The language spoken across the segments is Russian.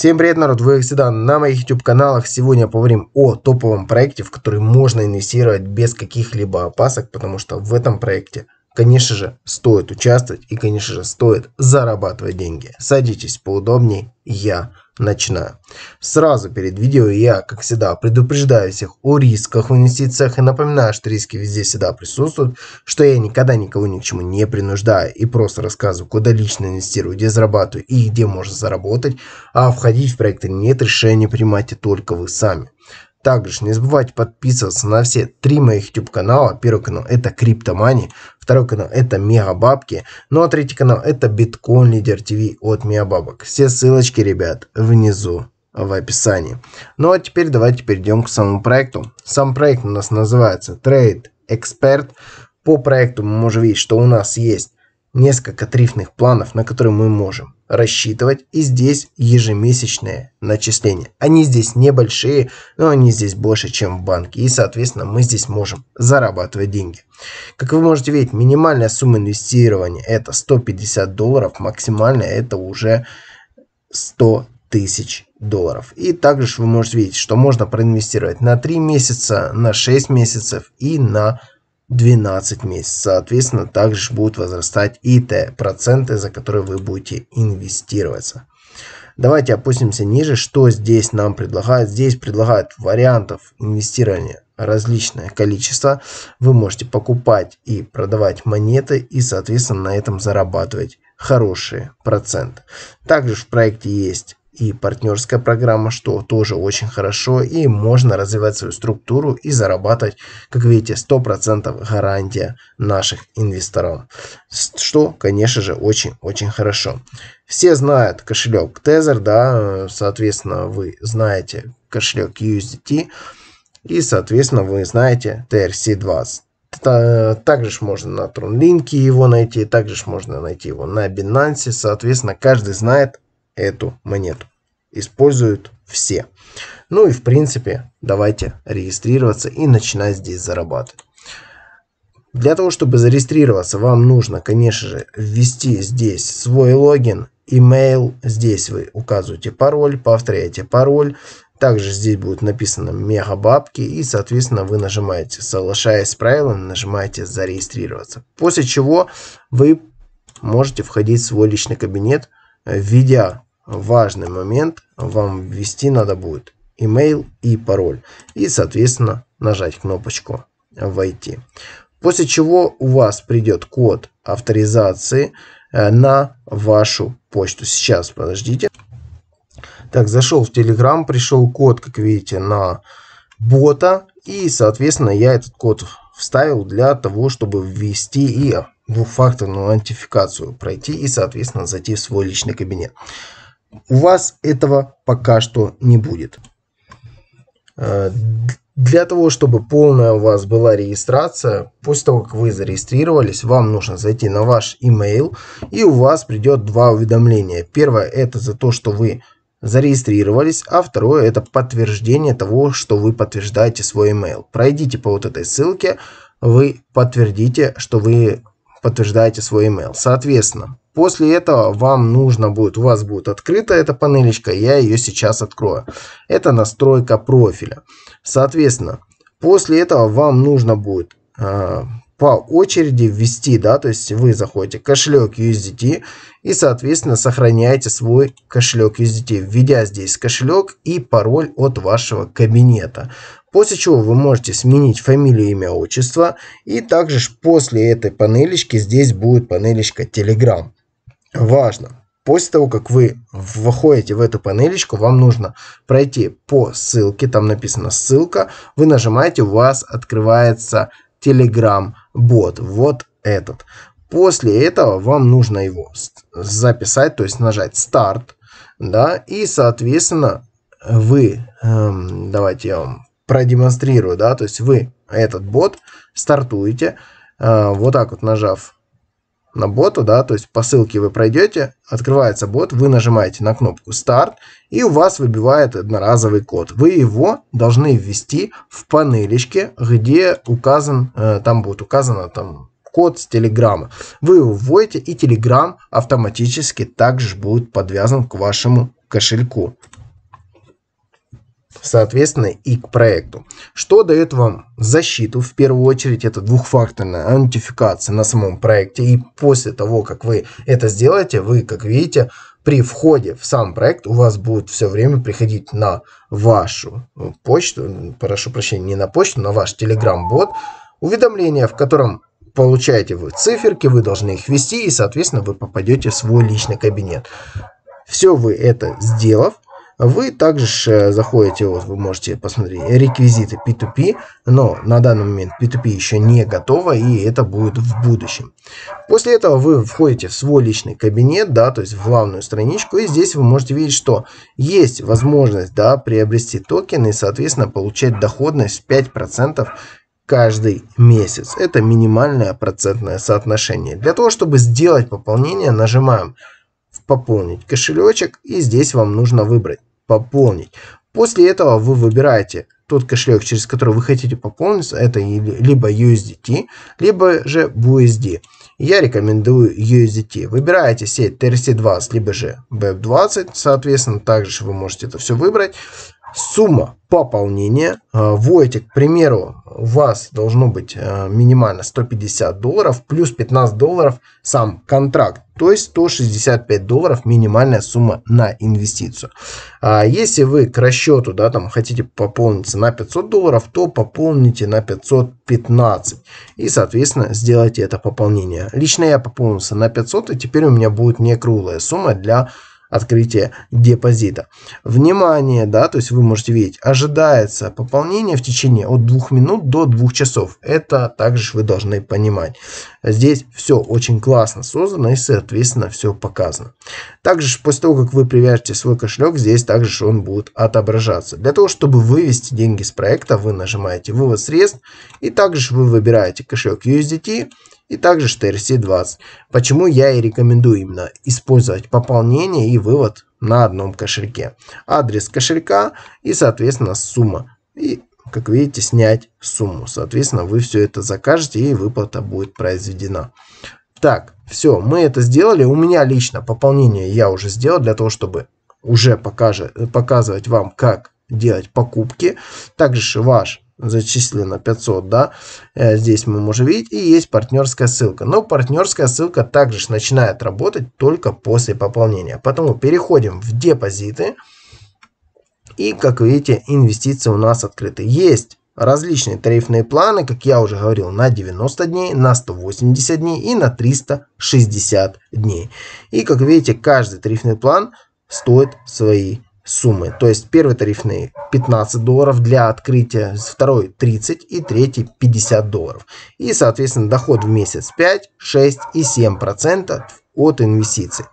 Всем привет, народ! Вы, как всегда, на моих YouTube-каналах. Сегодня поговорим о топовом проекте, в который можно инвестировать без каких-либо опасок, потому что в этом проекте, конечно же, стоит участвовать и, конечно же, стоит зарабатывать деньги. Садитесь поудобнее. Я начинаю. Сразу перед видео я, как всегда, предупреждаю всех о рисках в инвестициях и напоминаю, что риски везде всегда присутствуют, что я никогда никого ни к чему не принуждаю и просто рассказываю, куда лично инвестирую, где зарабатываю и где можно заработать, а входить в проекты нет решения, принимайте только вы сами. Также не забывайте подписываться на все три моих YouTube канала. Первый канал это Криптомани, второй канал это Мегабабки, ну а третий канал это Биткоин Лидер ТВ от Мегабабок. Все ссылочки, ребят, внизу в описании. Ну а теперь давайте перейдем к самому проекту. Сам проект у нас называется Trade Expert. По проекту мы можем видеть, что у нас есть несколько трифных планов, на которые мы можем рассчитывать. И здесь ежемесячные начисления. Они здесь небольшие, но они здесь больше, чем в банке. И, соответственно, мы здесь можем зарабатывать деньги. Как вы можете видеть, минимальная сумма инвестирования это 150 долларов, максимальная это уже 100 тысяч долларов. И также вы можете видеть, что можно проинвестировать на 3 месяца, на 6 месяцев и на 12 месяцев. Соответственно, также будут возрастать и те проценты, за которые вы будете инвестироваться. Давайте опустимся ниже. Что здесь нам предлагают? Здесь предлагают вариантов инвестирования различное количество. Вы можете покупать и продавать монеты и, соответственно, на этом зарабатывать хорошие проценты. Также в проекте есть и партнерская программа, что тоже очень хорошо, и можно развивать свою структуру и зарабатывать, как видите, 100% гарантия наших инвесторов, что, конечно же, очень-очень хорошо. Все знают кошелек Tether, да, соответственно, вы знаете кошелек USDT, и, соответственно, вы знаете TRC20. Также ж можно на TronLink его найти, также ж можно найти его на Binance. Соответственно, каждый знает эту монету используют все. Ну и в принципе, давайте регистрироваться и начинать здесь зарабатывать. Для того, чтобы зарегистрироваться, вам нужно, конечно же, ввести здесь свой логин, email. Здесь вы указываете пароль, повторяете пароль. Также здесь будет написано мега бабки и, соответственно, вы нажимаете, соглашаясь с правилами, нажимаете зарегистрироваться. После чего вы можете входить в свой личный кабинет, введя важный момент вам ввести надо будет email и пароль. И, соответственно, нажать кнопочку «Войти». После чего у вас придет код авторизации э, на вашу почту. Сейчас, подождите. Так, зашел в Telegram, пришел код, как видите, на бота. И, соответственно, я этот код вставил для того, чтобы ввести и двухфакторную аутентификацию пройти и, соответственно, зайти в свой личный кабинет у вас этого пока что не будет. Э, для того, чтобы полная у вас была регистрация, после того, как вы зарегистрировались, вам нужно зайти на ваш email, и у вас придет два уведомления. Первое – это за то, что вы зарегистрировались, а второе – это подтверждение того, что вы подтверждаете свой email. Пройдите по вот этой ссылке, вы подтвердите, что вы подтверждаете свой email. Соответственно, После этого вам нужно будет, у вас будет открыта эта панелечка, я ее сейчас открою. Это настройка профиля. Соответственно, после этого вам нужно будет э, по очереди ввести, да, то есть вы заходите кошелек USDT и, соответственно, сохраняете свой кошелек USDT, введя здесь кошелек и пароль от вашего кабинета. После чего вы можете сменить фамилию, имя, отчество. И также после этой панелечки здесь будет панелечка Telegram. Важно. После того, как вы выходите в эту панелечку, вам нужно пройти по ссылке, там написано ссылка, вы нажимаете, у вас открывается Telegram бот, вот этот. После этого вам нужно его записать, то есть нажать старт, да, и соответственно вы, эм, давайте я вам продемонстрирую, да, то есть вы этот бот стартуете, э, вот так вот нажав на боту, да, то есть по ссылке вы пройдете, открывается бот, вы нажимаете на кнопку «Старт», и у вас выбивает одноразовый код. Вы его должны ввести в панелечке, где указан, э, там будет указано э, там код с Телеграма. Вы его вводите, и Телеграм автоматически также будет подвязан к вашему кошельку соответственно, и к проекту. Что дает вам защиту? В первую очередь, это двухфакторная аутентификация на самом проекте. И после того, как вы это сделаете, вы, как видите, при входе в сам проект у вас будет все время приходить на вашу э, почту, прошу прощения, не на почту, на ваш телеграм бот уведомление, в котором получаете вы циферки, вы должны их ввести, и, соответственно, вы попадете в свой личный кабинет. Все вы это сделав, вы также э, заходите, вот вы можете посмотреть реквизиты P2P, но на данный момент P2P еще не готово, и это будет в будущем. После этого вы входите в свой личный кабинет, да, то есть в главную страничку, и здесь вы можете видеть, что есть возможность, да, приобрести токены и, соответственно, получать доходность 5% каждый месяц. Это минимальное процентное соотношение. Для того, чтобы сделать пополнение, нажимаем «Пополнить кошелечек» и здесь вам нужно выбрать пополнить. После этого вы выбираете тот кошелек, через который вы хотите пополнить. это либо USDT, либо же BUSD. Я рекомендую USDT. Выбираете сеть TRC20, либо же BEP20, соответственно, также вы можете это все выбрать сумма пополнения. Э, В к примеру, у вас должно быть э, минимально 150 долларов плюс 15 долларов сам контракт. То есть 165 долларов минимальная сумма на инвестицию. А если вы к расчету да, там, хотите пополниться на 500 долларов, то пополните на 515. И, соответственно, сделайте это пополнение. Лично я пополнился на 500, и теперь у меня будет некруглая сумма для открытие депозита. Внимание, да, то есть вы можете видеть, ожидается пополнение в течение от 2 минут до 2 часов. Это также вы должны понимать. Здесь все очень классно создано и, соответственно, все показано. Также после того, как вы привяжете свой кошелек, здесь также он будет отображаться. Для того, чтобы вывести деньги с проекта, вы нажимаете «Вывод средств» и также вы выбираете кошелек USDT и также что RC20. Почему я и рекомендую именно использовать пополнение и вывод на одном кошельке. Адрес кошелька и, соответственно, сумма. И, как видите, снять сумму. Соответственно, вы все это закажете и выплата будет произведена. Так, все, мы это сделали. У меня лично пополнение я уже сделал для того, чтобы уже покажи, показывать вам, как делать покупки. Также ваш зачислено 500, да, э, здесь мы можем видеть, и есть партнерская ссылка. Но партнерская ссылка также начинает работать только после пополнения. Поэтому переходим в депозиты, и, как видите, инвестиции у нас открыты. Есть различные тарифные планы, как я уже говорил, на 90 дней, на 180 дней и на 360 дней. И, как видите, каждый тарифный план стоит свои суммы. То есть первый тарифный 15 долларов для открытия, второй 30 и третий 50 долларов. И, соответственно, доход в месяц 5, 6 и 7 процентов от инвестиций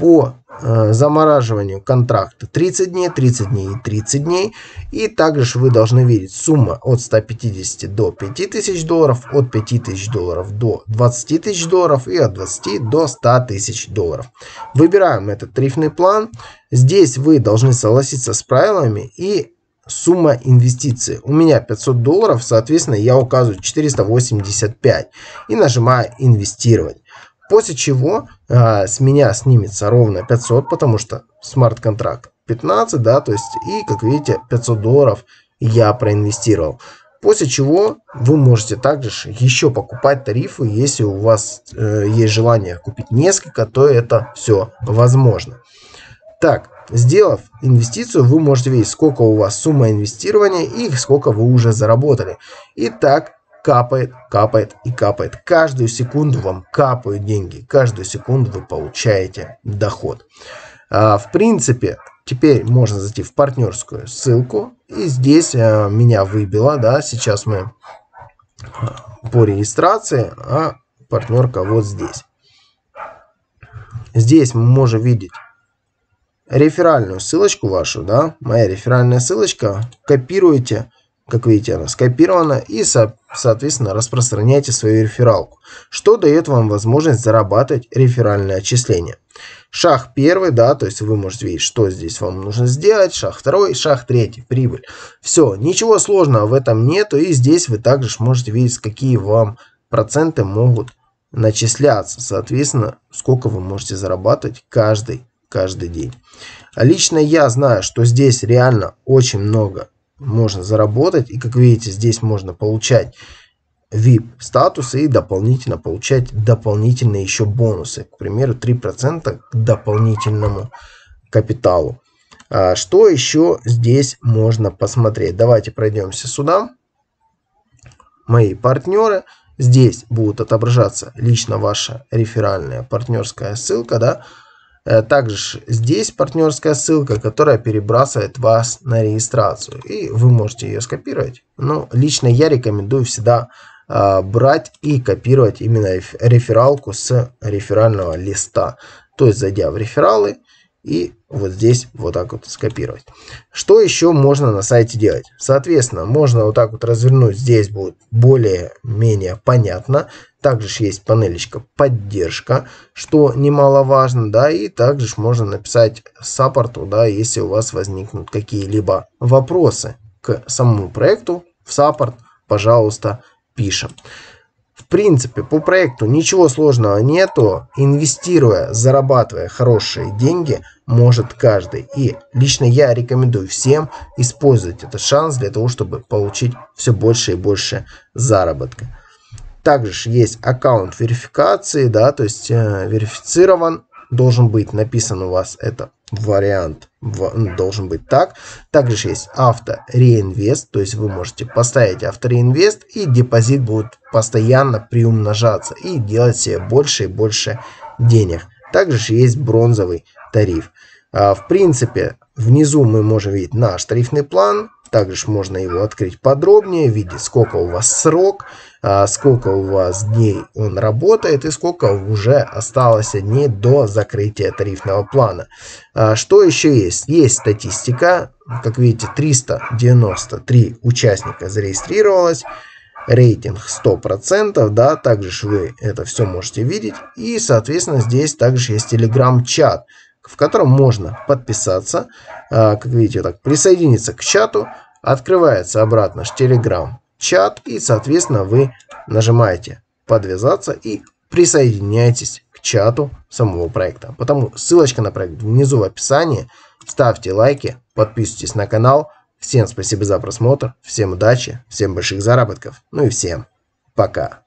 по э, замораживанию контракта 30 дней, 30 дней и 30 дней. И также вы должны видеть сумма от 150 до 5000 долларов, от 5000 долларов до 20 тысяч долларов и от 20 до 100 тысяч долларов. Выбираем этот тарифный план. Здесь вы должны согласиться с правилами и сумма инвестиции. У меня 500 долларов, соответственно, я указываю 485 и нажимаю «Инвестировать». После чего э, с меня снимется ровно 500, потому что смарт-контракт 15, да, то есть, и, как видите, 500 долларов я проинвестировал. После чего вы можете также еще покупать тарифы, если у вас э, есть желание купить несколько, то это все возможно. Так, сделав инвестицию, вы можете видеть, сколько у вас сумма инвестирования и сколько вы уже заработали. Итак капает, капает и капает. Каждую секунду вам капают деньги, каждую секунду вы получаете доход. А, в принципе, теперь можно зайти в партнерскую ссылку. И здесь э, меня выбило, да, сейчас мы э, по регистрации, а партнерка вот здесь. Здесь мы можем видеть реферальную ссылочку вашу, да, моя реферальная ссылочка. Копируете как видите, она скопирована и, соответственно, распространяйте свою рефералку, что дает вам возможность зарабатывать реферальные отчисления. Шаг первый, да, то есть вы можете видеть, что здесь вам нужно сделать. Шаг второй, шаг третий, прибыль. Все, ничего сложного в этом нету. И здесь вы также можете видеть, какие вам проценты могут начисляться. Соответственно, сколько вы можете зарабатывать каждый, каждый день. А Лично я знаю, что здесь реально очень много можно заработать. И как видите, здесь можно получать VIP статус и дополнительно получать дополнительные еще бонусы. К примеру, 3% к дополнительному капиталу. А что еще здесь можно посмотреть? Давайте пройдемся сюда. Мои партнеры. Здесь будут отображаться лично ваша реферальная партнерская ссылка, да, Э, также здесь партнерская ссылка, которая перебрасывает вас на регистрацию. И вы можете ее скопировать. Но ну, лично я рекомендую всегда э, брать и копировать именно рефералку с реферального листа. То есть зайдя в рефералы, и вот здесь вот так вот скопировать. Что еще можно на сайте делать? Соответственно, можно вот так вот развернуть, здесь будет более-менее понятно. Также есть панелечка поддержка, что немаловажно, да, и также можно написать саппорту, да, если у вас возникнут какие-либо вопросы к самому проекту в саппорт, пожалуйста, пишем. В принципе, по проекту ничего сложного нету. Инвестируя, зарабатывая хорошие деньги, может каждый. И лично я рекомендую всем использовать этот шанс для того, чтобы получить все больше и больше заработка. Также есть аккаунт верификации, да, то есть э, верифицирован должен быть написан у вас это вариант в, ну, должен быть так. Также есть авто реинвест, то есть вы можете поставить авто реинвест и депозит будет постоянно приумножаться и делать себе больше и больше денег. Также есть бронзовый тариф. А, в принципе, внизу мы можем видеть наш тарифный план, также можно его открыть подробнее, видеть, сколько у вас срок, а, сколько у вас дней он работает и сколько уже осталось дней до закрытия тарифного плана. А, что еще есть? Есть статистика. Как видите, 393 участника зарегистрировалось рейтинг 100%, да, также вы это все можете видеть. И, соответственно, здесь также есть телеграм-чат, в котором можно подписаться, э, как видите, так, присоединиться к чату, открывается обратно Telegram чат и, соответственно, вы нажимаете подвязаться и присоединяйтесь к чату самого проекта. Потому ссылочка на проект внизу в описании. Ставьте лайки, подписывайтесь на канал. Всем спасибо за просмотр, всем удачи, всем больших заработков, ну и всем пока.